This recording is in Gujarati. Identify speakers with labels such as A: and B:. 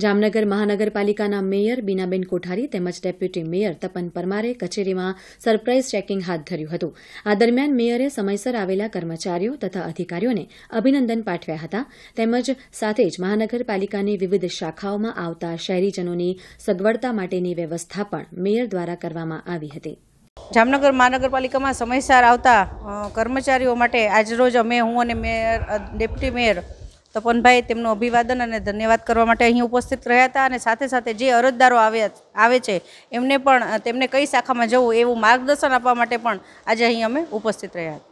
A: જામનગર મહાનગરપાલિકાના મેયર બીનાબેન કોઠારી તેમજ ડેપ્યુટી મેયર તપન પરમારે કચેરીમાં સરપ્રાઇઝ ચેકિંગ હાથ ધર્યું હતું આ દરમિયાન મેયરે સમયસર આવેલા કર્મચારીઓ તથા અધિકારીઓને અભિનંદન પાઠવ્યા હતા તેમજ સાથે જ મહાનગરપાલિકાની વિવિધ શાખાઓમાં આવતા શહેરીજનોની સગવડતા માટેની વ્યવસ્થા પણ મેયર દ્વારા કરવામાં આવી
B: હતી જામનગર મહાનગરપાલિકામાં સમયસર આવતા કર્મચારીઓ માટે આજરોજ અમે હું અને મેયર ડેપ્યુટી મેયર તપનભાઈ તેમનું અભિવાદન અને ધન્યવાદ કરવા માટે અહીં ઉપસ્થિત રહ્યા હતા અને સાથે સાથે જે અરજદારો આવ્યા આવે છે એમને પણ તેમને કઈ શાખામાં જવું એવું માર્ગદર્શન આપવા માટે પણ આજે અહીં અમે ઉપસ્થિત રહ્યા હતા